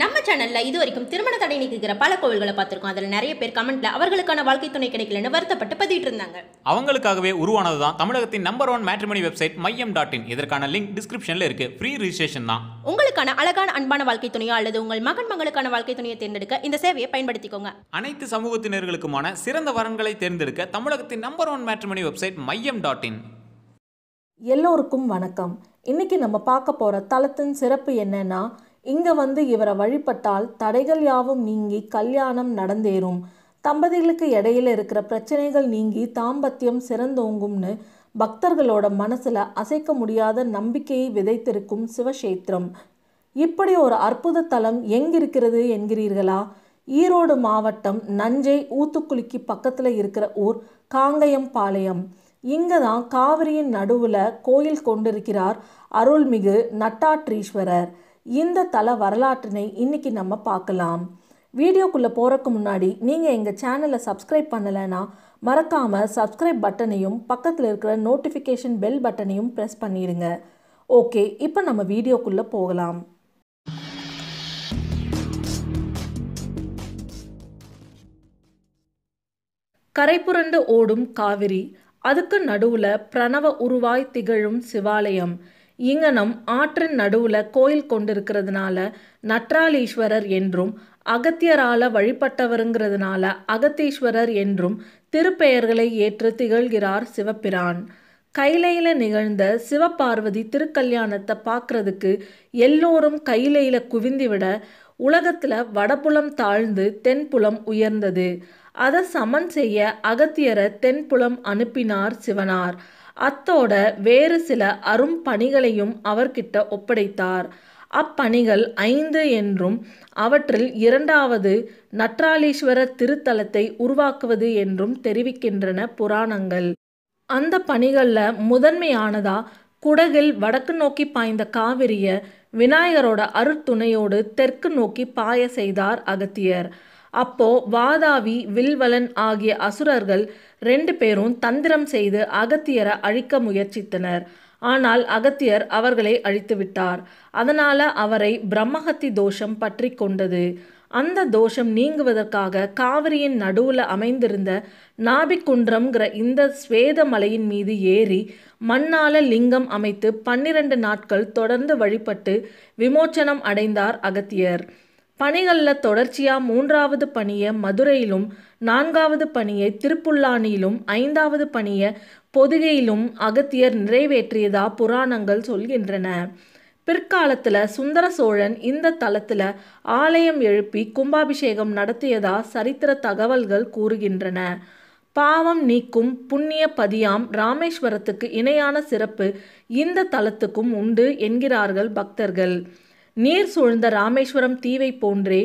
நம்ம சேனலில் இது வரைக்கும் திருமண தடை நீக்குகிற பல கோவில்களை பார்த்துருக்கோம் அதில் நிறைய பேர் கமெண்ட்ல அவர்களுக்கான வாழ்க்கை துணை கிடைக்கலன்னு வருத்தப்பட்டு பதிவிட்டு இருந்தாங்க அவங்களுக்காகவே உருவானது தான் தமிழகத்தின் number one matrimony website Maiyam dot in இதற்கான லிங்க் டிஸ்கிரிப்ஷனில் இருக்கு ஃப்ரீ ரிஜிஸ்ட்ரேஷன் தான் உங்களுக்கான அழகான அன்பான வாழ்க்கை துணையோ அல்லது உங்கள் மகன் மகளுக்கான வாழ்க்கை துணையை தேர்ந்தெடுக்க இந்த சேவையை பயன்படுத்திக்கோங்க அனைத்து சமூகத்தினர்களுக்குமான சிறந்த வரன்களை தேர்ந்தெடுக்க தமிழகத்தின் number one matrimony website Maiyam dot in எல்லோருக்கும் வணக்கம் இன்னைக்கு நம்ம பார்க்க போகிற தளத்தின் சிறப்பு என்னன்னா இங்கே வந்து இவரை வழிபட்டால் தடைகள் யாவும் நீங்கி கல்யாணம் நடந்தேறும் தம்பதிகளுக்கு இடையில இருக்கிற பிரச்சனைகள் நீங்கி தாம்பத்தியம் சிறந்தோங்கும்னு பக்தர்களோட மனசில் அசைக்க முடியாத நம்பிக்கையை விதைத்திருக்கும் சிவக்ஷேத்திரம் இப்படி ஒரு அற்புத தலம் எங்கிருக்கிறது என்கிறீர்களா ஈரோடு மாவட்டம் நஞ்சை ஊத்துக்குளிக்கு பக்கத்தில் இருக்கிற ஊர் காங்கயம்பாளையம் இங்கே தான் காவிரியின் நடுவில் கோயில் கொண்டிருக்கிறார் அருள்மிகு நட்டாற்றீஸ்வரர் இந்த தல வரலாற்றினை இன்னைக்கு நம்ம பார்க்கலாம் வீடியோக்குள்ளே போகிறக்கு முன்னாடி நீங்கள் எங்கள் சேனலை சப்ஸ்கிரைப் பண்ணலைன்னா மறக்காமல் சப்ஸ்கிரைப் பட்டனையும் பக்கத்தில் இருக்கிற நோட்டிஃபிகேஷன் பெல் பட்டனையும் ப்ரெஸ் பண்ணிடுங்க ஓகே இப்போ நம்ம வீடியோக்குள்ளே போகலாம் கரைபுரண்டு ஓடும் காவிரி அதுக்கு நடுவுல பிரணவ உருவாய் திகழும் சிவாலயம் இங்கனம் ஆற்றின் நடுவுல கோயில் கொண்டிருக்கிறதுனால நற்றாலீஸ்வரர் என்றும் அகத்தியரால வழிபட்டவருங்கிறதுனால அகத்தீஸ்வரர் என்றும் திருப்பெயர்களை ஏற்று திகழ்கிறார் சிவபிரான் கைலையில் நிகழ்ந்த சிவபார்வதி திருக்கல்யாணத்தை பார்க்கறதுக்கு எல்லோரும் கைலையில் குவிந்துவிட உலகத்தில் வடபுலம் தாழ்ந்து தென்புலம் உயர்ந்தது அதை சமன் செய்ய அகத்தியரை தென்புலம் அனுப்பினார் சிவனார் அத்தோட வேறு சில அரும் பணிகளையும் அவர்கிட்ட ஒப்படைத்தார் அப்பணிகள் ஐந்து என்றும் அவற்றில் இரண்டாவது நற்றாலீஸ்வரர் திருத்தலத்தை உருவாக்குவது என்றும் தெரிவிக்கின்றன புராணங்கள் அந்த பணிகளில் முதன்மையானதா குடகில் வடக்கு நோக்கி பாய்ந்த காவிரிய விநாயகரோட அருத்துணையோடு தெற்கு நோக்கி பாய செய்தார் அகத்தியர் அப்போ வாதாவி வில்வலன் ஆகிய அசுரர்கள் ரெண்டு பேரும் தந்திரம் செய்து அகத்தியரை அழிக்க முயற்சித்தனர் ஆனால் அகத்தியர் அவர்களை அழித்துவிட்டார் அதனால அவரை பிரம்மஹத்தி தோஷம் பற்றி கொண்டது அந்த தோஷம் நீங்குவதற்காக காவிரியின் நடுவில் அமைந்திருந்த நாபிக்குன்றம்ங்கிற இந்த ஸ்வேத மலையின் மீது ஏறி மண்ணால லிங்கம் அமைத்து பன்னிரண்டு நாட்கள் தொடர்ந்து வழிபட்டு விமோச்சனம் அடைந்தார் அகத்தியர் பணிகளில் தொடர்ச்சியாக மூன்றாவது பணியை மதுரையிலும் நான்காவது பணியை திருப்புல்லானியிலும் ஐந்தாவது பணியை பொதுகையிலும் அகத்தியர் நிறைவேற்றியதா புராணங்கள் சொல்கின்றன பிற்காலத்தில் சுந்தர சோழன் இந்த தலத்தில் ஆலயம் எழுப்பி கும்பாபிஷேகம் நடத்தியதா சரித்திர தகவல்கள் கூறுகின்றன பாவம் நீக்கும் புண்ணிய பதியாம் ராமேஸ்வரத்துக்கு இணையான சிறப்பு இந்த தலத்துக்கும் உண்டு என்கிறார்கள் பக்தர்கள் நீர் சூழ்ந்த ராமேஸ்வரம் தீவை போன்றே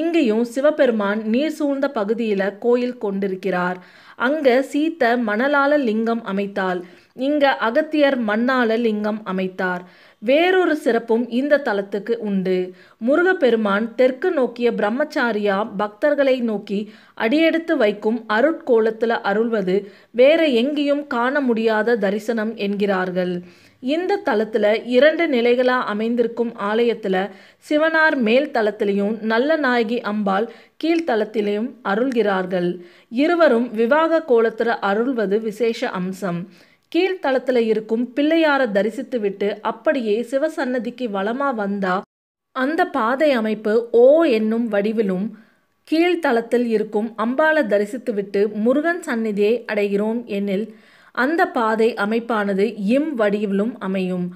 இங்கேயும் சிவபெருமான் நீர் சூழ்ந்த பகுதியில் கோயில் கொண்டிருக்கிறார் அங்க சீத்த மணலால லிங்கம் அமைத்தாள் இங்க அகத்தியர் மண்ணால லிங்கம் அமைத்தார் வேறொரு சிறப்பும் இந்த தலத்துக்கு உண்டு முருகப்பெருமான் தெற்கு நோக்கிய பிரம்மச்சாரியா பக்தர்களை நோக்கி அடியெடுத்து வைக்கும் அருட்கோலத்தில் அருள்வது வேற எங்கேயும் காண முடியாத தரிசனம் என்கிறார்கள் இந்த தலத்தில் இரண்டு நிலைகளாக அமைந்திருக்கும் ஆலயத்தில் சிவனார் மேல் தளத்திலையும் நல்ல நாயகி அம்பாள் கீழ்த்தளத்திலையும் அருள்கிறார்கள் இருவரும் விவாக கோலத்தில் அருள்வது விசேஷ அம்சம் கீழ்த்தளத்தில் இருக்கும் பிள்ளையார தரிசித்துவிட்டு அப்படியே சிவசன்னதிக்கு வளமா வந்தா அந்த பாதை அமைப்பு ஓ என்னும் வடிவிலும் கீழ்த்தளத்தில் இருக்கும் தரிசித்து தரிசித்துவிட்டு முருகன் சந்நிதியை அடைகிறோம் எனில் அந்த பாதை அமைப்பானது இம் வடிவிலும் அமையும்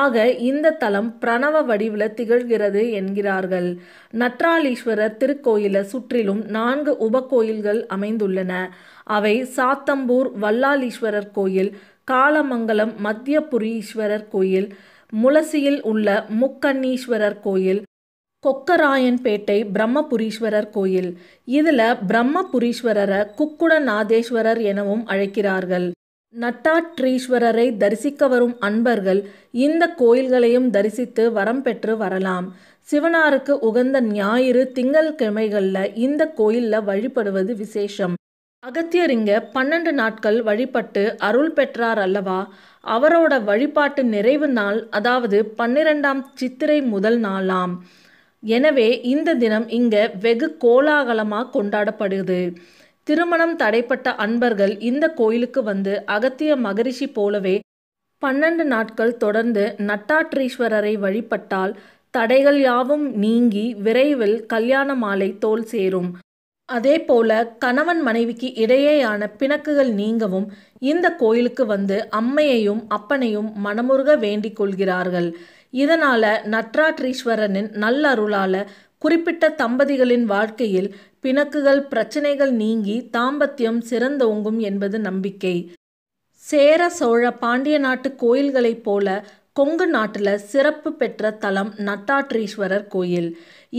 ஆக இந்த தலம் பிரணவ வடிவில் திகழ்கிறது என்கிறார்கள் நற்றாலீஸ்வரர் திருக்கோயிலை சுற்றிலும் நான்கு உபகோயில்கள் அமைந்துள்ளன அவை சாத்தம்பூர் வல்லாலீஸ்வரர் கோயில் காலமங்கலம் மத்தியபுரீஸ்வரர் கோயில் முளசியில் உள்ள முக்கண்ணீஸ்வரர் கோயில் கொக்கராயன்பேட்டை பிரம்மபுரீஸ்வரர் கோயில் இதில் பிரம்மபுரீஸ்வரரை குக்குட நாதேஸ்வரர் எனவும் அழைக்கிறார்கள் நட்டாற்றீஸ்வரரை தரிசிக்க வரும் அன்பர்கள் இந்த கோயில்களையும் தரிசித்து வரம் பெற்று வரலாம் சிவனாருக்கு உகந்த ஞாயிறு திங்கள் கிழமைகளில் இந்த கோயிலில் வழிபடுவது விசேஷம் அகத்தியர் இங்க பன்னெண்டு நாட்கள் வழிபட்டு அருள் பெற்றார் அல்லவா அவரோட வழிபாட்டு நிறைவு நாள் அதாவது பன்னிரெண்டாம் சித்திரை முதல் நாளாம் எனவே இந்த தினம் இங்க வெகு கோலாகலமாக கொண்டாடப்படுது திருமணம் தடைப்பட்ட அன்பர்கள் இந்த கோயிலுக்கு வந்து அகத்திய மகரிஷி போலவே பன்னெண்டு நாட்கள் தொடர்ந்து நட்டாற்றீஸ்வரரை வழிபட்டால் தடைகள் யாவும் நீங்கி விரைவில் கல்யாண மாலை தோல் சேரும் அதே போல கணவன் மனைவிக்கு இடையேயான பிணக்குகள் நீங்கவும் இந்த கோயிலுக்கு வந்து அம்மையையும் அப்பனையும் மனமுருக வேண்டிக் கொள்கிறார்கள் இதனால நட்ராட்ரீஸ்வரனின் நல்லருளால குறிப்பிட்ட தம்பதிகளின் வாழ்க்கையில் பிணக்குகள் பிரச்சனைகள் நீங்கி தாம்பத்தியம் சிறந்தோங்கும் என்பது நம்பிக்கை சேர சோழ பாண்டிய நாட்டு கோயில்களைப் போல கொங்கு நாட்டில் சிறப்பு பெற்ற தலம் நட்டாற்றீஸ்வரர் கோயில்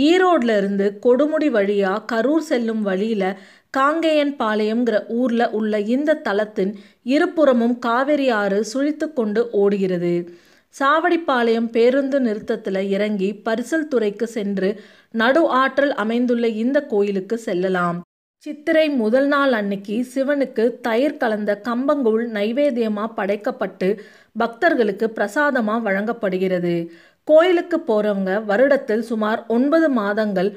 ஈரோடுல இருந்து கொடுமுடி வழியாக கரூர் செல்லும் வழியில் காங்கேயன் பாளையம்ங்கிற ஊரில் உள்ள இந்த தலத்தின் இருபுறமும் காவிரி ஆறு சுழித்து கொண்டு ஓடுகிறது சாவடிப்பாளையம் பேருந்து நிறுத்தத்தில் இறங்கி பரிசல் துறைக்கு சென்று நடு ஆற்றல் அமைந்துள்ள இந்த கோயிலுக்கு செல்லலாம் சித்திரை முதல் நாள் அன்னைக்கு சிவனுக்கு தயிர் கலந்த கம்பங்கூழ் நைவேத்தியமாக படைக்கப்பட்டு பக்தர்களுக்கு பிரசாதமாக வழங்கப்படுகிறது கோயிலுக்கு போகிறவங்க வருடத்தில் சுமார் ஒன்பது மாதங்கள்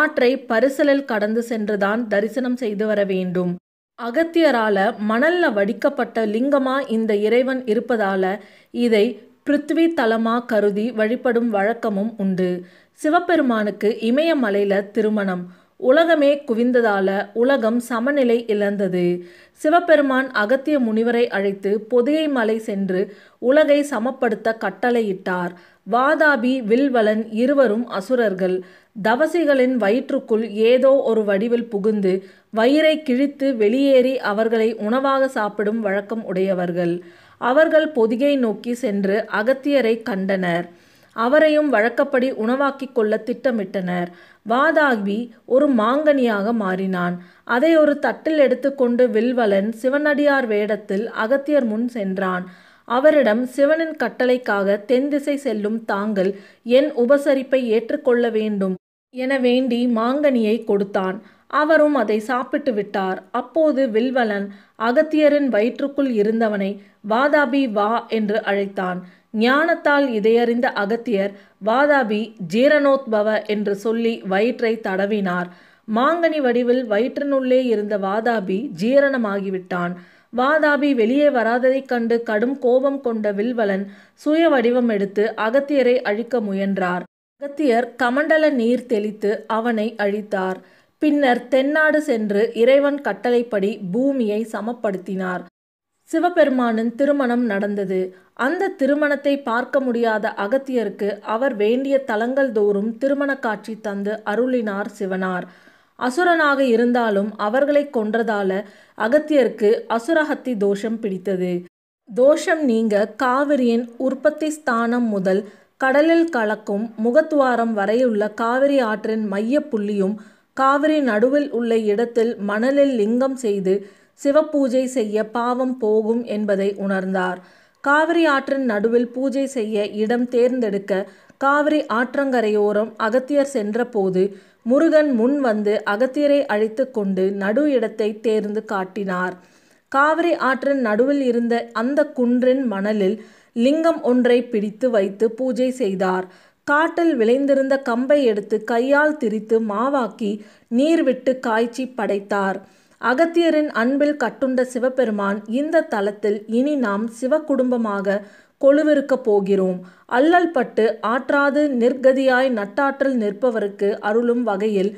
ஆற்றை பரிசலில் கடந்து சென்றுதான் தரிசனம் செய்து வர வேண்டும் அகத்தியரால மணல்ல வடிக்கப்பட்ட லிங்கமா இந்த இறைவன் இருப்பதால இதை பிருத்வி தலமா கருதி வழிபடும் வழக்கமும் உண்டு சிவபெருமானுக்கு இமயமலையில திருமணம் உலகமே குவிந்ததால உலகம் சமநிலை இழந்தது சிவபெருமான் அகத்திய முனிவரை அழைத்து பொதிகை மலை சென்று உலகை சமப்படுத்த கட்டளையிட்டார் வாதாபி வில்வலன் இருவரும் அசுரர்கள் தவசிகளின் வயிற்றுக்குள் ஏதோ ஒரு வடிவில் புகுந்து வயிறை கிழித்து வெளியேறி அவர்களை உணவாக சாப்பிடும் வழக்கம் உடையவர்கள் அவர்கள் பொதிகை நோக்கி சென்று அகத்தியரை கண்டனர் அவரையும் வழக்கப்படி உணவாக்கிக் கொள்ள திட்டமிட்டனர் வாதாபி ஒரு மாங்கனியாக மாறினான் அதை ஒரு தட்டில் எடுத்துக்கொண்டு வில்வலன் சிவனடியார் வேடத்தில் அகத்தியர் முன் சென்றான் அவரிடம் சிவனின் கட்டளைக்காக தென் திசை செல்லும் தாங்கள் என் உபசரிப்பை ஏற்றுக்கொள்ள வேண்டும் என வேண்டி மாங்கனியை கொடுத்தான் அவரும் அதை சாப்பிட்டு விட்டார் அப்போது வில்வலன் அகத்தியரின் வயிற்றுக்குள் இருந்தவனை வாதாபி வா என்று அழைத்தான் ஞானத்தால் இதையறிந்த அகத்தியர் வாதாபி ஜீரணோத்பவ என்று சொல்லி வயிற்றை தடவினார் மாங்கனி வடிவில் வயிற்றினுள்ளே இருந்த வாதாபி ஜீரணமாகிவிட்டான் வாதாபி வெளியே வராததைக் கண்டு கடும் கோபம் கொண்ட வில்வலன் சுய வடிவம் எடுத்து அகத்தியரை அழிக்க முயன்றார் அகத்தியர் கமண்டல நீர் தெளித்து அவனை அழித்தார் பின்னர் தென்னாடு சென்று இறைவன் கட்டளைப்படி பூமியை சமப்படுத்தினார் சிவபெருமானின் திருமணம் நடந்தது அந்த திருமணத்தை பார்க்க முடியாத அகத்தியருக்கு அவர் வேண்டிய தலங்கள் தோறும் திருமண காட்சி தந்து அருளினார் சிவனார் அசுரனாக இருந்தாலும் அவர்களை கொன்றதால அகத்தியருக்கு அசுரஹத்தி தோஷம் பிடித்தது தோஷம் நீங்க காவிரியின் உற்பத்தி ஸ்தானம் முதல் கடலில் கலக்கும் முகத்துவாரம் வரையுள்ள காவிரி ஆற்றின் மைய புள்ளியும் காவிரி நடுவில் உள்ள இடத்தில் மணலில் லிங்கம் செய்து சிவப்பூஜை செய்ய பாவம் போகும் என்பதை உணர்ந்தார் காவிரி ஆற்றின் நடுவில் பூஜை செய்ய இடம் தேர்ந்தெடுக்க காவிரி ஆற்றங்கரையோரம் அகத்தியர் சென்றபோது முருகன் முன் வந்து அகத்தியரை அழைத்து கொண்டு நடு இடத்தை தேர்ந்து காட்டினார் காவிரி ஆற்றின் நடுவில் இருந்த அந்த குன்றின் மணலில் லிங்கம் ஒன்றை பிடித்து வைத்து பூஜை செய்தார் காட்டில் விளைந்திருந்த கம்பை எடுத்து கையால் திரித்து மாவாக்கி நீர் விட்டு காய்ச்சி படைத்தார் அகத்தியரின் அன்பில் கட்டுண்ட சிவபெருமான் இந்த தலத்தில் இனி நாம் சிவ குடும்பமாக கொழுவிருக்கப் போகிறோம் அல்லல் பட்டு ஆற்றாது நிர்கதியாய் நட்டாற்றல் நிற்பவருக்கு அருளும் வகையில்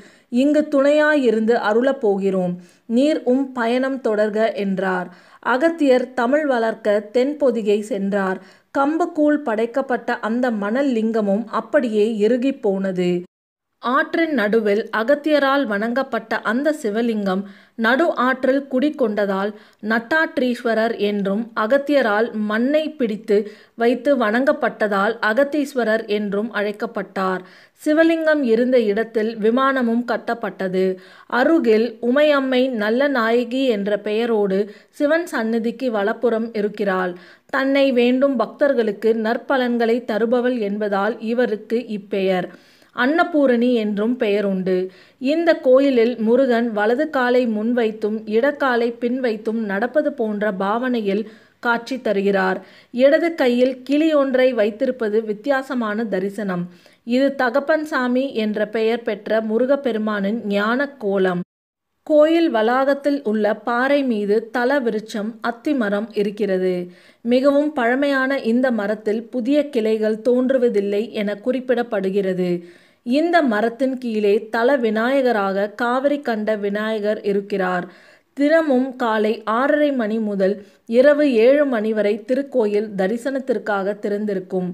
இங்கு துணையாயிருந்து அருளப் போகிறோம் நீர் உம் பயணம் தொடர்க என்றார் அகத்தியர் தமிழ் வளர்க்க தென்பொதிகை சென்றார் கூழ் படைக்கப்பட்ட அந்த மணல் லிங்கமும் அப்படியே இறுகி போனது ஆற்றின் நடுவில் அகத்தியரால் வணங்கப்பட்ட அந்த சிவலிங்கம் நடு ஆற்றில் குடிக்கொண்டதால் நட்டாற்றீஸ்வரர் என்றும் அகத்தியரால் மண்ணை பிடித்து வைத்து வணங்கப்பட்டதால் அகத்தீஸ்வரர் என்றும் அழைக்கப்பட்டார் சிவலிங்கம் இருந்த இடத்தில் விமானமும் கட்டப்பட்டது அருகில் உமையம்மை நல்ல நாயகி என்ற பெயரோடு சிவன் சந்நிதிக்கு வலப்புறம் இருக்கிறாள் தன்னை வேண்டும் பக்தர்களுக்கு நற்பலன்களை தருபவள் என்பதால் இவருக்கு இப்பெயர் அன்னபூரணி என்றும் பெயர் உண்டு இந்த கோயிலில் முருகன் வலது காலை முன்வைத்தும் இடக்காலை பின் வைத்தும் நடப்பது போன்ற பாவனையில் காட்சி தருகிறார் இடது கையில் கிளி ஒன்றை வைத்திருப்பது வித்தியாசமான தரிசனம் இது தகப்பன் சாமி என்ற பெயர் பெற்ற முருகப்பெருமானின் ஞான கோலம் கோயில் வளாகத்தில் உள்ள பாறை மீது தல விருட்சம் மரம் இருக்கிறது மிகவும் பழமையான இந்த மரத்தில் புதிய கிளைகள் தோன்றுவதில்லை என குறிப்பிடப்படுகிறது இந்த மரத்தின் கீழே தல விநாயகராக காவிரி கண்ட விநாயகர் இருக்கிறார் தினமும் காலை ஆறரை மணி முதல் இரவு ஏழு மணி வரை திருக்கோயில் தரிசனத்திற்காக திறந்திருக்கும்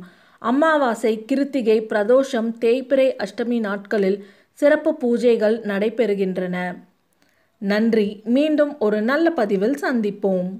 அமாவாசை கிருத்திகை பிரதோஷம் தேய்பிறை அஷ்டமி நாட்களில் சிறப்பு பூஜைகள் நடைபெறுகின்றன நன்றி மீண்டும் ஒரு நல்ல பதிவில் சந்திப்போம்